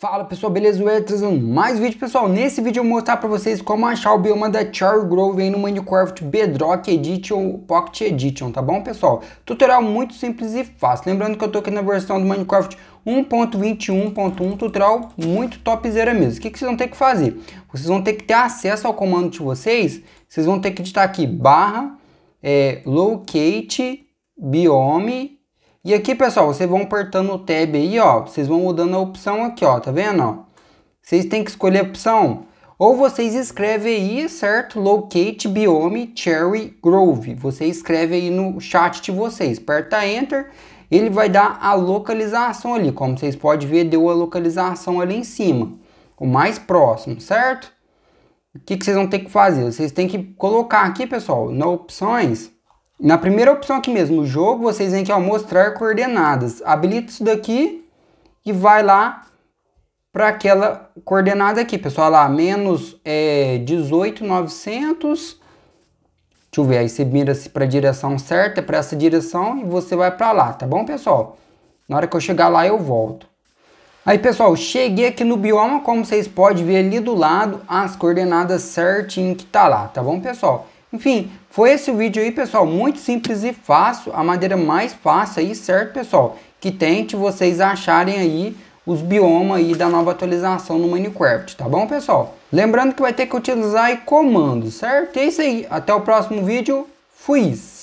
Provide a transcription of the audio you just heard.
Fala pessoal, beleza? Eu trazendo mais vídeo pessoal. Nesse vídeo eu vou mostrar para vocês como achar o bioma da Char Grove aí no Minecraft Bedrock Edition Pocket Edition, tá bom pessoal? Tutorial muito simples e fácil. Lembrando que eu tô aqui na versão do Minecraft 1.21.1, tutorial muito topzera mesmo. O que, que vocês vão ter que fazer? Vocês vão ter que ter acesso ao comando de vocês, vocês vão ter que digitar aqui barra é, locate biome e aqui, pessoal, vocês vão apertando o tab aí, ó. Vocês vão mudando a opção aqui, ó. Tá vendo, ó? Vocês têm que escolher a opção. Ou vocês escrevem aí, certo? Locate Biome Cherry Grove. Você escreve aí no chat de vocês. Aperta Enter. Ele vai dar a localização ali. Como vocês podem ver, deu a localização ali em cima. O mais próximo, certo? O que, que vocês vão ter que fazer? Vocês têm que colocar aqui, pessoal, na opções na primeira opção aqui mesmo, jogo, vocês vêm aqui ao mostrar coordenadas. Habilita isso daqui e vai lá para aquela coordenada aqui, pessoal. Lá, menos é, 18,900. Deixa eu ver, aí você mira para a direção certa, é para essa direção e você vai para lá, tá bom, pessoal? Na hora que eu chegar lá, eu volto. Aí, pessoal, cheguei aqui no bioma, como vocês podem ver ali do lado, as coordenadas certinho que tá lá, tá bom, pessoal? Enfim, foi esse o vídeo aí, pessoal. Muito simples e fácil. A maneira mais fácil aí, certo, pessoal? Que tente vocês acharem aí os biomas aí da nova atualização no Minecraft, tá bom, pessoal? Lembrando que vai ter que utilizar aí comandos, certo? É isso aí. Até o próximo vídeo. Fui!